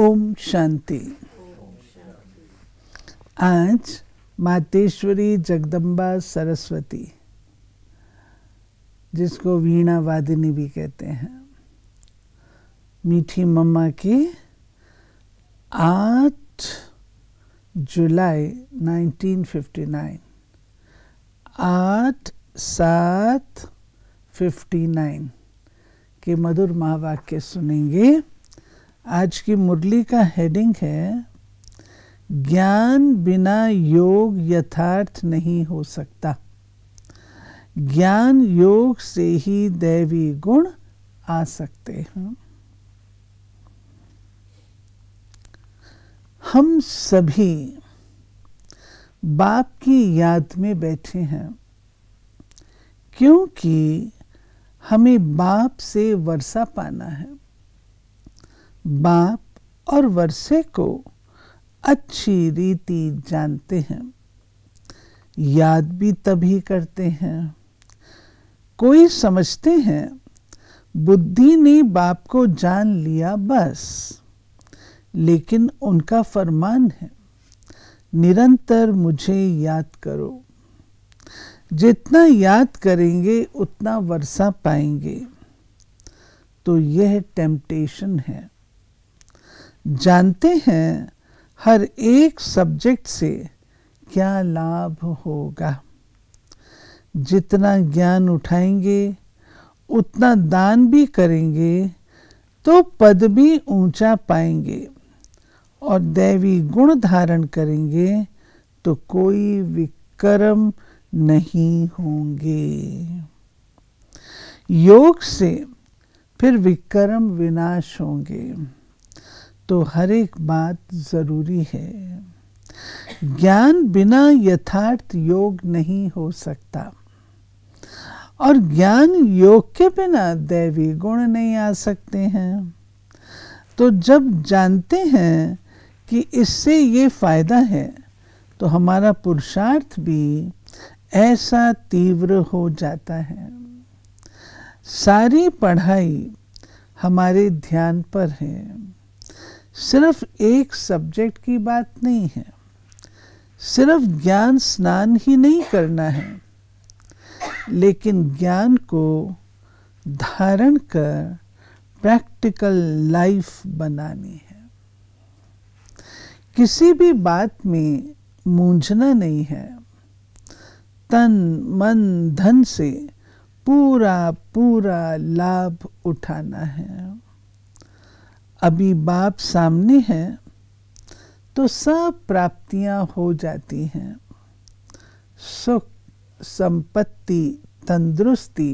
ओम शांति आज मातेश्वरी जगदम्बा सरस्वती जिसको वीणा वादिनी भी कहते हैं मीठी मम्मा की आठ जुलाई 1959 आठ सात 59 के मधुर महावाक्य सुनेंगे आज की मुरली का हेडिंग है ज्ञान बिना योग यथार्थ नहीं हो सकता ज्ञान योग से ही दैवी गुण आ सकते हैं हम सभी बाप की याद में बैठे हैं क्योंकि हमें बाप से वर्षा पाना है बाप और वर्षे को अच्छी रीति जानते हैं याद भी तभी करते हैं कोई समझते हैं बुद्धि ने बाप को जान लिया बस लेकिन उनका फरमान है निरंतर मुझे याद करो जितना याद करेंगे उतना वर्षा पाएंगे तो यह टेम्पटेशन है जानते हैं हर एक सब्जेक्ट से क्या लाभ होगा जितना ज्ञान उठाएंगे उतना दान भी करेंगे तो पद भी ऊंचा पाएंगे और दैवी गुण धारण करेंगे तो कोई विक्रम नहीं होंगे योग से फिर विक्रम विनाश होंगे तो हर एक बात जरूरी है ज्ञान बिना यथार्थ योग नहीं हो सकता और ज्ञान योग के बिना दैवी गुण नहीं आ सकते हैं तो जब जानते हैं कि इससे ये फायदा है तो हमारा पुरुषार्थ भी ऐसा तीव्र हो जाता है सारी पढ़ाई हमारे ध्यान पर है सिर्फ एक सब्जेक्ट की बात नहीं है सिर्फ ज्ञान स्नान ही नहीं करना है लेकिन ज्ञान को धारण कर प्रैक्टिकल लाइफ बनानी है किसी भी बात में मूंझना नहीं है तन मन धन से पूरा पूरा लाभ उठाना है अभी बाप सामने है तो सब प्राप्तियां हो जाती हैं सुख संपत्ति तंदुरुस्ती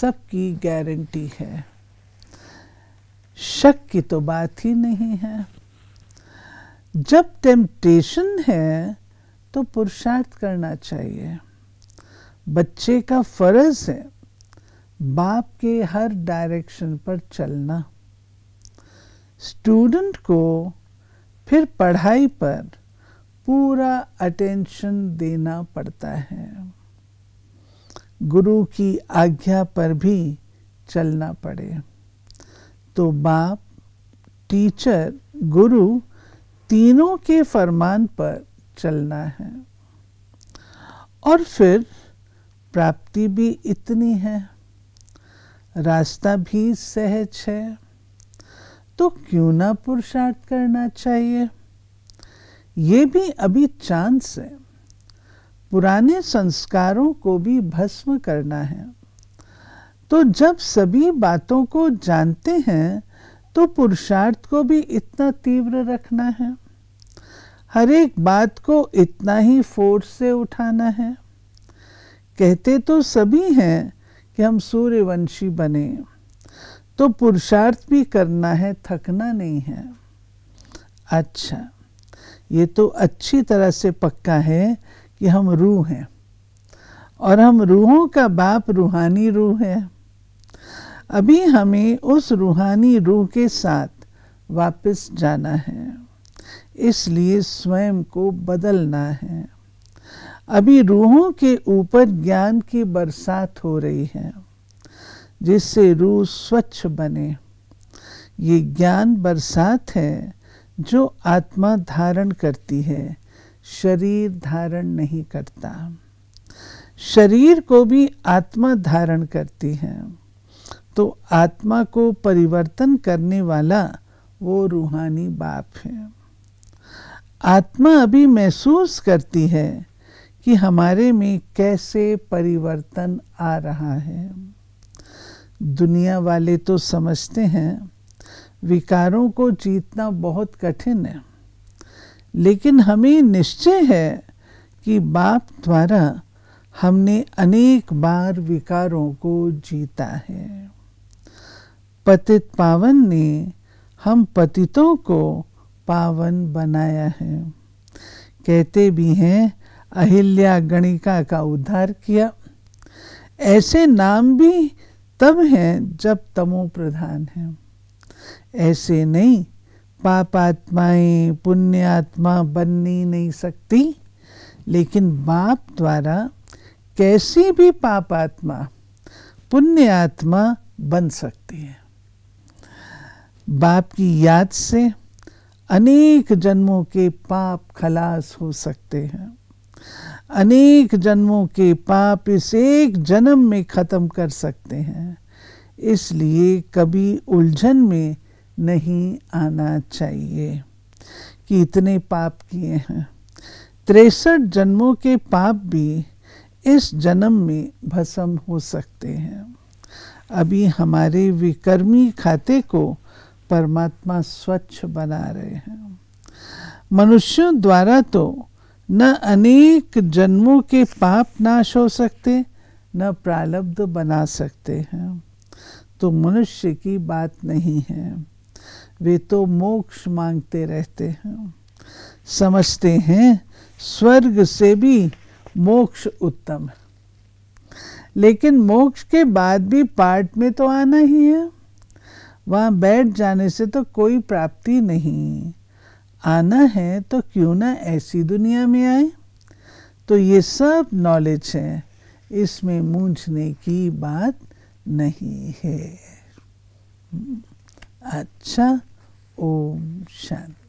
सबकी गारंटी है शक की तो बात ही नहीं है जब टेम्पटेशन है तो पुरुषार्थ करना चाहिए बच्चे का फर्ज है बाप के हर डायरेक्शन पर चलना स्टूडेंट को फिर पढ़ाई पर पूरा अटेंशन देना पड़ता है गुरु की आज्ञा पर भी चलना पड़े तो बाप टीचर गुरु तीनों के फरमान पर चलना है और फिर प्राप्ति भी इतनी है रास्ता भी सहज है तो क्यों ना पुरुषार्थ करना चाहिए ये भी अभी चांस है पुराने संस्कारों को भी भस्म करना है तो जब सभी बातों को जानते हैं तो पुरुषार्थ को भी इतना तीव्र रखना है हर एक बात को इतना ही फोर्स से उठाना है कहते तो सभी हैं कि हम सूर्यवंशी बने तो पुरुषार्थ भी करना है थकना नहीं है अच्छा ये तो अच्छी तरह से पक्का है कि हम रूह हैं और हम रूहों का बाप रूहानी रूह है अभी हमें उस रूहानी रूह के साथ वापस जाना है इसलिए स्वयं को बदलना है अभी रूहों के ऊपर ज्ञान की बरसात हो रही है जिससे रूह स्वच्छ बने ये ज्ञान बरसात है जो आत्मा धारण करती है शरीर धारण नहीं करता शरीर को भी आत्मा धारण करती है तो आत्मा को परिवर्तन करने वाला वो रूहानी बाप है आत्मा अभी महसूस करती है कि हमारे में कैसे परिवर्तन आ रहा है दुनिया वाले तो समझते हैं विकारों को जीतना बहुत कठिन है लेकिन हमें निश्चय है कि बाप द्वारा हमने अनेक बार विकारों को जीता है पतित पावन ने हम पतितों को पावन बनाया है कहते भी हैं अहिल्या गणिका का उद्धार किया ऐसे नाम भी तब है जब तमो प्रधान है ऐसे नहीं पाप आत्माएं पुण्य आत्मा बननी नहीं सकती लेकिन बाप द्वारा कैसी भी पाप आत्मा पुण्य आत्मा बन सकती है बाप की याद से अनेक जन्मों के पाप खलास हो सकते हैं अनेक जन्मों के पाप इस एक जन्म में ख़त्म कर सकते हैं इसलिए कभी उलझन में नहीं आना चाहिए कि इतने पाप किए हैं तिरसठ जन्मों के पाप भी इस जन्म में भस्म हो सकते हैं अभी हमारे विकर्मी खाते को परमात्मा स्वच्छ बना रहे हैं मनुष्यों द्वारा तो न अनेक जन्मों के पाप नाश हो सकते न प्रालब्ध बना सकते हैं तो मनुष्य की बात नहीं है वे तो मोक्ष मांगते रहते हैं समझते हैं स्वर्ग से भी मोक्ष उत्तम है लेकिन मोक्ष के बाद भी पार्ट में तो आना ही है वहाँ बैठ जाने से तो कोई प्राप्ति नहीं आना है तो क्यों ना ऐसी दुनिया में आए तो ये सब नॉलेज है इसमें मूझने की बात नहीं है हम्म। अच्छा ओम शांति